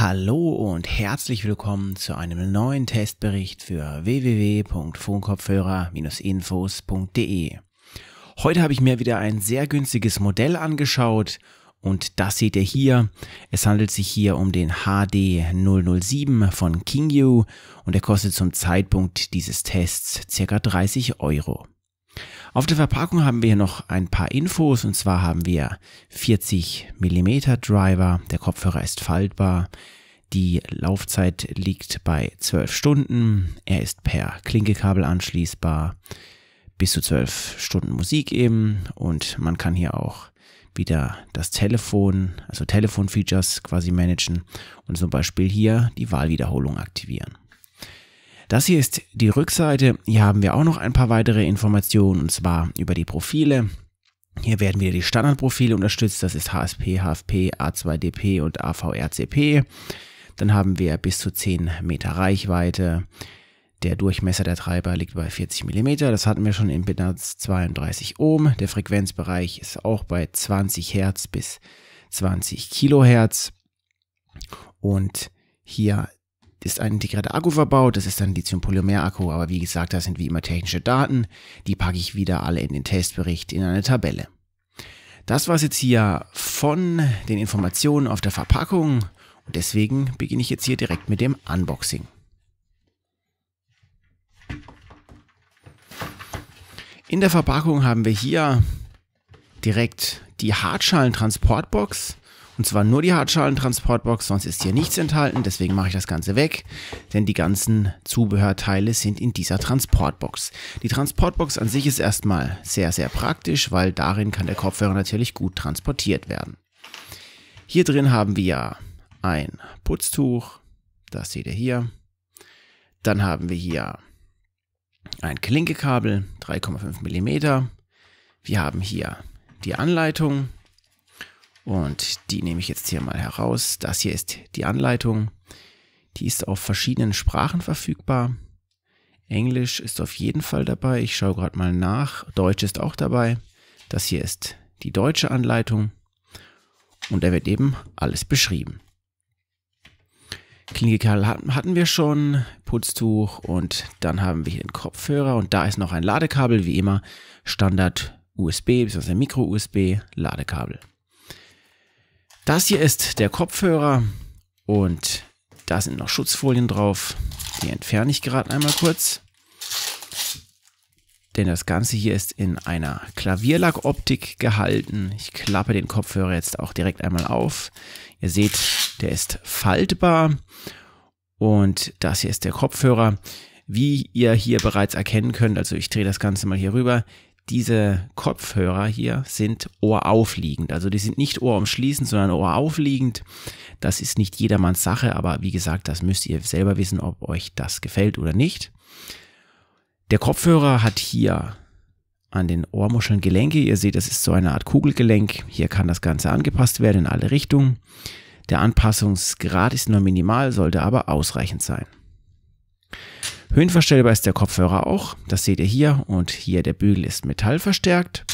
Hallo und herzlich willkommen zu einem neuen Testbericht für www.funkopfhörer-infos.de. Heute habe ich mir wieder ein sehr günstiges Modell angeschaut und das seht ihr hier. Es handelt sich hier um den HD 007 von Kingyu und er kostet zum Zeitpunkt dieses Tests ca. 30 Euro. Auf der Verpackung haben wir noch ein paar Infos und zwar haben wir 40 mm Driver, der Kopfhörer ist faltbar, die Laufzeit liegt bei 12 Stunden, er ist per Klinkekabel anschließbar, bis zu 12 Stunden Musik eben und man kann hier auch wieder das Telefon, also Telefonfeatures quasi managen und zum Beispiel hier die Wahlwiederholung aktivieren. Das hier ist die Rückseite. Hier haben wir auch noch ein paar weitere Informationen und zwar über die Profile. Hier werden wieder die Standardprofile unterstützt. Das ist HSP, HFP, A2DP und AVRCP. Dann haben wir bis zu 10 Meter Reichweite. Der Durchmesser der Treiber liegt bei 40 mm, das hatten wir schon, Impedanz 32 Ohm. Der Frequenzbereich ist auch bei 20 Hertz bis 20 Kilohertz. Und hier ist ein integrierter Akku verbaut, das ist ein Lithium-Polymer-Akku, aber wie gesagt, das sind wie immer technische Daten, die packe ich wieder alle in den Testbericht in eine Tabelle. Das war es jetzt hier von den Informationen auf der Verpackung und deswegen beginne ich jetzt hier direkt mit dem Unboxing. In der Verpackung haben wir hier direkt die Hartschalen-Transportbox. Und zwar nur die Hartschalen-Transportbox, sonst ist hier nichts enthalten. Deswegen mache ich das Ganze weg, denn die ganzen Zubehörteile sind in dieser Transportbox. Die Transportbox an sich ist erstmal sehr, sehr praktisch, weil darin kann der Kopfhörer natürlich gut transportiert werden. Hier drin haben wir ein Putztuch, das seht ihr hier. Dann haben wir hier ein Klinkekabel, 3,5 mm. Wir haben hier die Anleitung, und die nehme ich jetzt hier mal heraus. Das hier ist die Anleitung. Die ist auf verschiedenen Sprachen verfügbar. Englisch ist auf jeden Fall dabei. Ich schaue gerade mal nach. Deutsch ist auch dabei. Das hier ist die deutsche Anleitung. Und da wird eben alles beschrieben. Klinikal hatten wir schon, Putztuch und dann haben wir hier den Kopfhörer und da ist noch ein Ladekabel, wie immer Standard USB bzw. Micro-USB Ladekabel. Das hier ist der Kopfhörer und da sind noch Schutzfolien drauf. Die entferne ich gerade einmal kurz. Denn das Ganze hier ist in einer Klavierlackoptik gehalten. Ich klappe den Kopfhörer jetzt auch direkt einmal auf. Ihr seht, der ist faltbar. Und das hier ist der Kopfhörer. Wie ihr hier bereits erkennen könnt, also ich drehe das Ganze mal hier rüber, diese Kopfhörer hier sind ohraufliegend. Also die sind nicht ohrumschließend, sondern ohraufliegend. Das ist nicht jedermanns Sache, aber wie gesagt, das müsst ihr selber wissen, ob euch das gefällt oder nicht. Der Kopfhörer hat hier an den Ohrmuscheln Gelenke. Ihr seht, das ist so eine Art Kugelgelenk. Hier kann das Ganze angepasst werden in alle Richtungen. Der Anpassungsgrad ist nur minimal, sollte aber ausreichend sein. Höhenverstellbar ist der Kopfhörer auch. Das seht ihr hier. Und hier der Bügel ist metallverstärkt.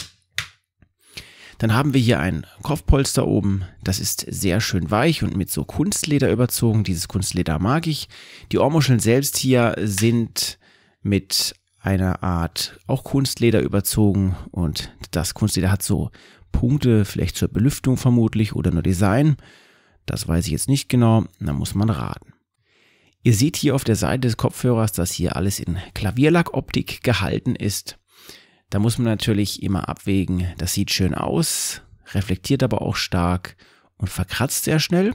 Dann haben wir hier ein Kopfpolster oben. Das ist sehr schön weich und mit so Kunstleder überzogen. Dieses Kunstleder mag ich. Die Ohrmuscheln selbst hier sind mit einer Art auch Kunstleder überzogen. Und das Kunstleder hat so Punkte, vielleicht zur Belüftung vermutlich oder nur Design. Das weiß ich jetzt nicht genau. Da muss man raten. Ihr seht hier auf der Seite des Kopfhörers, dass hier alles in Klavierlackoptik gehalten ist. Da muss man natürlich immer abwägen, das sieht schön aus, reflektiert aber auch stark und verkratzt sehr schnell.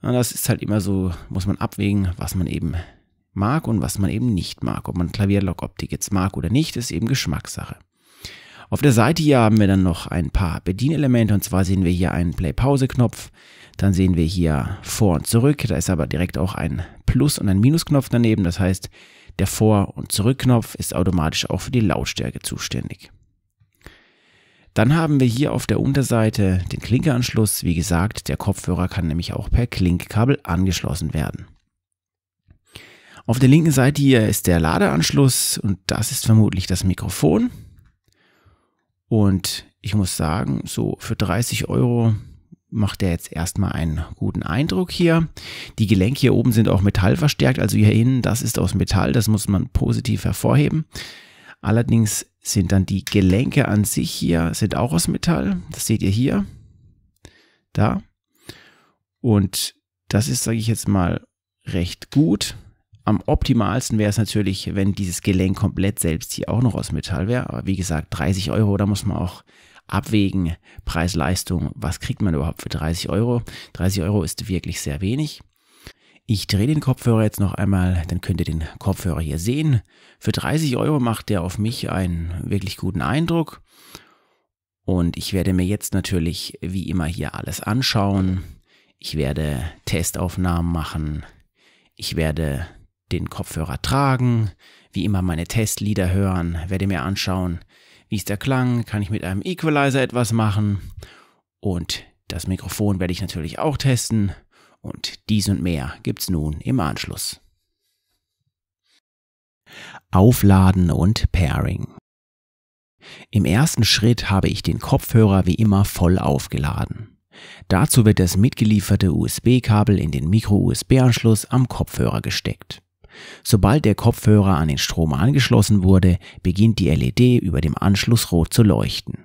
Und das ist halt immer so, muss man abwägen, was man eben mag und was man eben nicht mag. Ob man Klavierlockoptik jetzt mag oder nicht, ist eben Geschmackssache. Auf der Seite hier haben wir dann noch ein paar Bedienelemente und zwar sehen wir hier einen Play-Pause-Knopf, dann sehen wir hier Vor- und Zurück, da ist aber direkt auch ein Plus- und ein Minusknopf daneben. Das heißt, der Vor- und Zurückknopf ist automatisch auch für die Lautstärke zuständig. Dann haben wir hier auf der Unterseite den Klinkeanschluss. Wie gesagt, der Kopfhörer kann nämlich auch per Klinkkabel angeschlossen werden. Auf der linken Seite hier ist der Ladeanschluss und das ist vermutlich das Mikrofon. Und ich muss sagen, so für 30 Euro macht er jetzt erstmal einen guten Eindruck hier. Die Gelenke hier oben sind auch metallverstärkt, also hier innen, das ist aus Metall, das muss man positiv hervorheben. Allerdings sind dann die Gelenke an sich hier, sind auch aus Metall, das seht ihr hier, da. Und das ist, sage ich jetzt mal, recht gut. Am optimalsten wäre es natürlich, wenn dieses Gelenk komplett selbst hier auch noch aus Metall wäre. Aber wie gesagt, 30 Euro, da muss man auch abwägen, Preis-Leistung, was kriegt man überhaupt für 30 Euro. 30 Euro ist wirklich sehr wenig. Ich drehe den Kopfhörer jetzt noch einmal, dann könnt ihr den Kopfhörer hier sehen. Für 30 Euro macht der auf mich einen wirklich guten Eindruck. Und ich werde mir jetzt natürlich wie immer hier alles anschauen. Ich werde Testaufnahmen machen. Ich werde den Kopfhörer tragen, wie immer meine Testlieder hören, werde mir anschauen, wie ist der Klang? Kann ich mit einem Equalizer etwas machen? Und das Mikrofon werde ich natürlich auch testen. Und dies und mehr gibt's nun im Anschluss. Aufladen und Pairing. Im ersten Schritt habe ich den Kopfhörer wie immer voll aufgeladen. Dazu wird das mitgelieferte USB-Kabel in den Micro-USB-Anschluss am Kopfhörer gesteckt. Sobald der Kopfhörer an den Strom angeschlossen wurde, beginnt die LED über dem Anschluss rot zu leuchten.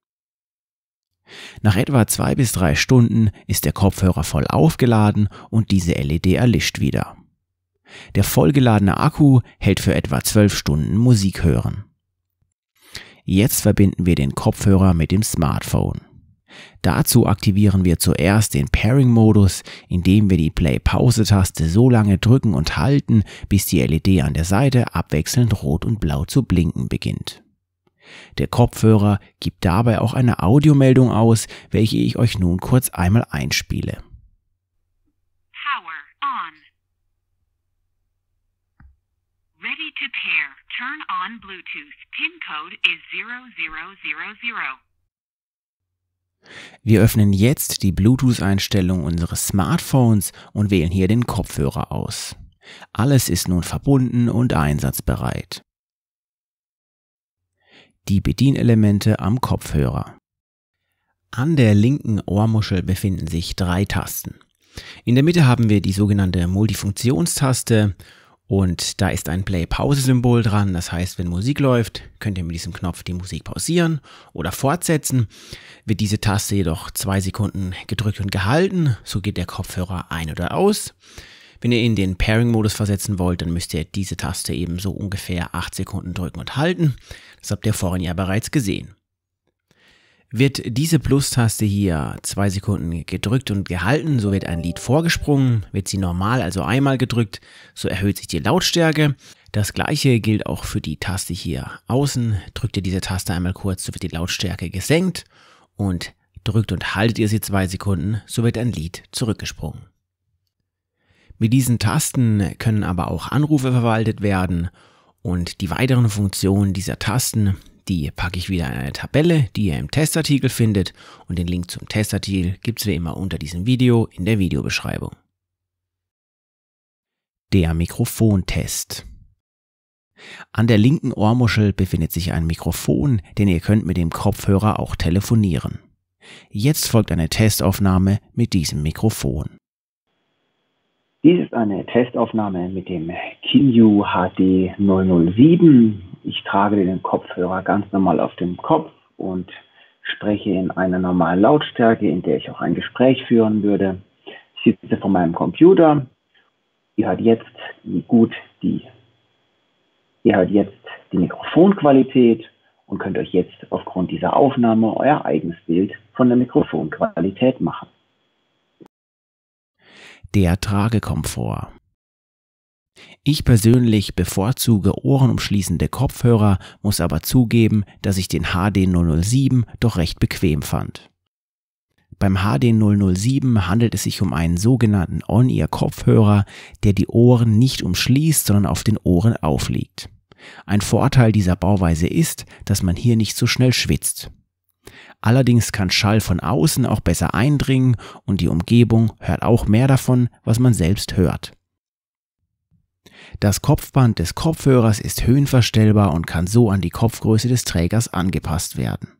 Nach etwa zwei bis drei Stunden ist der Kopfhörer voll aufgeladen und diese LED erlischt wieder. Der vollgeladene Akku hält für etwa zwölf Stunden Musik hören. Jetzt verbinden wir den Kopfhörer mit dem Smartphone. Dazu aktivieren wir zuerst den Pairing-Modus, indem wir die Play-Pause-Taste so lange drücken und halten, bis die LED an der Seite abwechselnd rot und blau zu blinken beginnt. Der Kopfhörer gibt dabei auch eine Audiomeldung aus, welche ich euch nun kurz einmal einspiele. Power on. Ready to pair. Turn on Bluetooth. Pin code is 0000. Wir öffnen jetzt die Bluetooth-Einstellung unseres Smartphones und wählen hier den Kopfhörer aus. Alles ist nun verbunden und einsatzbereit. Die Bedienelemente am Kopfhörer. An der linken Ohrmuschel befinden sich drei Tasten. In der Mitte haben wir die sogenannte Multifunktionstaste und da ist ein Play-Pause-Symbol dran. Das heißt, wenn Musik läuft, könnt ihr mit diesem Knopf die Musik pausieren oder fortsetzen. Wird diese Taste jedoch zwei Sekunden gedrückt und gehalten, so geht der Kopfhörer ein oder aus. Wenn ihr in den Pairing-Modus versetzen wollt, dann müsst ihr diese Taste eben so ungefähr acht Sekunden drücken und halten. Das habt ihr vorhin ja bereits gesehen. Wird diese Plus-Taste hier zwei Sekunden gedrückt und gehalten, so wird ein Lied vorgesprungen. Wird sie normal, also einmal gedrückt, so erhöht sich die Lautstärke. Das gleiche gilt auch für die Taste hier außen. Drückt ihr diese Taste einmal kurz, so wird die Lautstärke gesenkt. Und drückt und haltet ihr sie zwei Sekunden, so wird ein Lied zurückgesprungen. Mit diesen Tasten können aber auch Anrufe verwaltet werden und die weiteren Funktionen dieser Tasten die packe ich wieder in eine Tabelle, die ihr im Testartikel findet und den Link zum Testartikel gibt es wie immer unter diesem Video in der Videobeschreibung. Der Mikrofontest. An der linken Ohrmuschel befindet sich ein Mikrofon, denn ihr könnt mit dem Kopfhörer auch telefonieren. Jetzt folgt eine Testaufnahme mit diesem Mikrofon. Dies ist eine Testaufnahme mit dem Kinyu HD 007 ich trage den Kopfhörer ganz normal auf dem Kopf und spreche in einer normalen Lautstärke, in der ich auch ein Gespräch führen würde. Ich sitze vor meinem Computer. Ihr hört jetzt gut die, ihr hört jetzt die Mikrofonqualität und könnt euch jetzt aufgrund dieser Aufnahme euer eigenes Bild von der Mikrofonqualität machen. Der Tragekomfort. Ich persönlich bevorzuge ohrenumschließende Kopfhörer, muss aber zugeben, dass ich den HD 007 doch recht bequem fand. Beim HD 007 handelt es sich um einen sogenannten On-Ear-Kopfhörer, der die Ohren nicht umschließt, sondern auf den Ohren aufliegt. Ein Vorteil dieser Bauweise ist, dass man hier nicht so schnell schwitzt. Allerdings kann Schall von außen auch besser eindringen und die Umgebung hört auch mehr davon, was man selbst hört. Das Kopfband des Kopfhörers ist höhenverstellbar und kann so an die Kopfgröße des Trägers angepasst werden.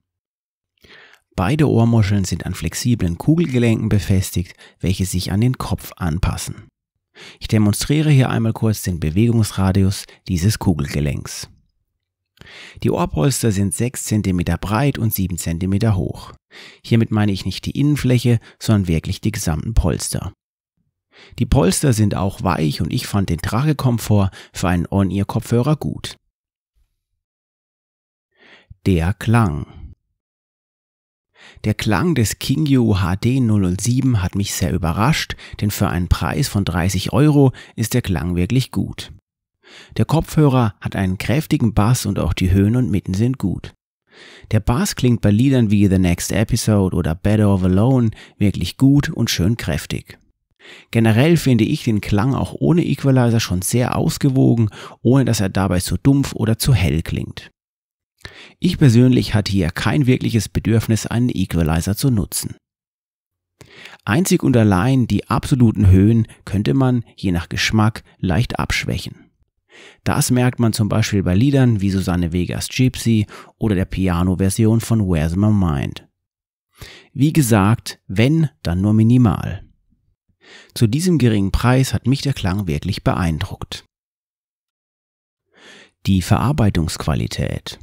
Beide Ohrmuscheln sind an flexiblen Kugelgelenken befestigt, welche sich an den Kopf anpassen. Ich demonstriere hier einmal kurz den Bewegungsradius dieses Kugelgelenks. Die Ohrpolster sind 6 cm breit und 7 cm hoch. Hiermit meine ich nicht die Innenfläche, sondern wirklich die gesamten Polster. Die Polster sind auch weich und ich fand den Tragekomfort für einen On-Ear-Kopfhörer gut. Der Klang. Der Klang des Kingyu HD 007 hat mich sehr überrascht, denn für einen Preis von 30 Euro ist der Klang wirklich gut. Der Kopfhörer hat einen kräftigen Bass und auch die Höhen und Mitten sind gut. Der Bass klingt bei Liedern wie The Next Episode oder Better of Alone wirklich gut und schön kräftig. Generell finde ich den Klang auch ohne Equalizer schon sehr ausgewogen, ohne dass er dabei zu dumpf oder zu hell klingt. Ich persönlich hatte hier kein wirkliches Bedürfnis, einen Equalizer zu nutzen. Einzig und allein die absoluten Höhen könnte man, je nach Geschmack, leicht abschwächen. Das merkt man zum Beispiel bei Liedern wie Susanne Vegas Gypsy oder der Piano-Version von Where's My Mind. Wie gesagt, wenn, dann nur minimal. Zu diesem geringen Preis hat mich der Klang wirklich beeindruckt. Die Verarbeitungsqualität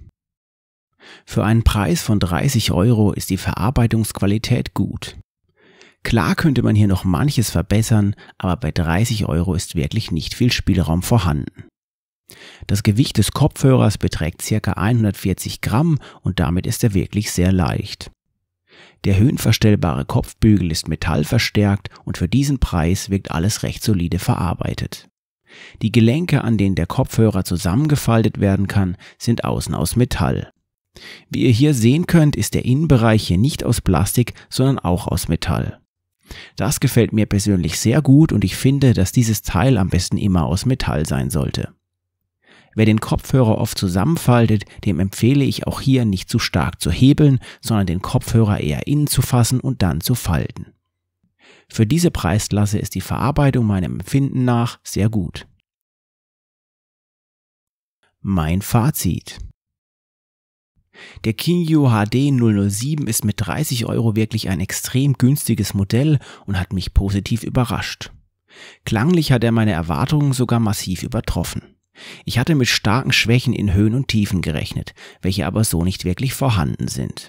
Für einen Preis von 30 Euro ist die Verarbeitungsqualität gut. Klar könnte man hier noch manches verbessern, aber bei 30 Euro ist wirklich nicht viel Spielraum vorhanden. Das Gewicht des Kopfhörers beträgt ca. 140 Gramm und damit ist er wirklich sehr leicht. Der höhenverstellbare Kopfbügel ist metallverstärkt und für diesen Preis wirkt alles recht solide verarbeitet. Die Gelenke, an denen der Kopfhörer zusammengefaltet werden kann, sind außen aus Metall. Wie ihr hier sehen könnt, ist der Innenbereich hier nicht aus Plastik, sondern auch aus Metall. Das gefällt mir persönlich sehr gut und ich finde, dass dieses Teil am besten immer aus Metall sein sollte. Wer den Kopfhörer oft zusammenfaltet, dem empfehle ich auch hier nicht zu stark zu hebeln, sondern den Kopfhörer eher innen zu fassen und dann zu falten. Für diese Preisklasse ist die Verarbeitung meinem Empfinden nach sehr gut. Mein Fazit. Der Kinyu HD 007 ist mit 30 Euro wirklich ein extrem günstiges Modell und hat mich positiv überrascht. Klanglich hat er meine Erwartungen sogar massiv übertroffen. Ich hatte mit starken Schwächen in Höhen und Tiefen gerechnet, welche aber so nicht wirklich vorhanden sind.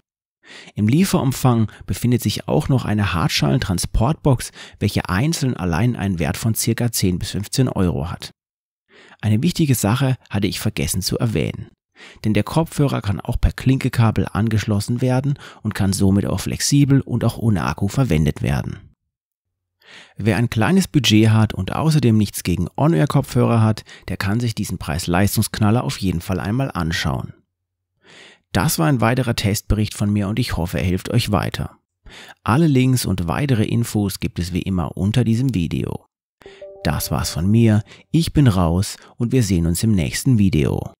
Im Lieferumfang befindet sich auch noch eine hartschalen welche einzeln allein einen Wert von ca. 10 bis 15 Euro hat. Eine wichtige Sache hatte ich vergessen zu erwähnen. Denn der Kopfhörer kann auch per Klinkekabel angeschlossen werden und kann somit auch flexibel und auch ohne Akku verwendet werden. Wer ein kleines Budget hat und außerdem nichts gegen on air kopfhörer hat, der kann sich diesen Preis-Leistungsknaller auf jeden Fall einmal anschauen. Das war ein weiterer Testbericht von mir und ich hoffe, er hilft euch weiter. Alle Links und weitere Infos gibt es wie immer unter diesem Video. Das war's von mir, ich bin raus und wir sehen uns im nächsten Video.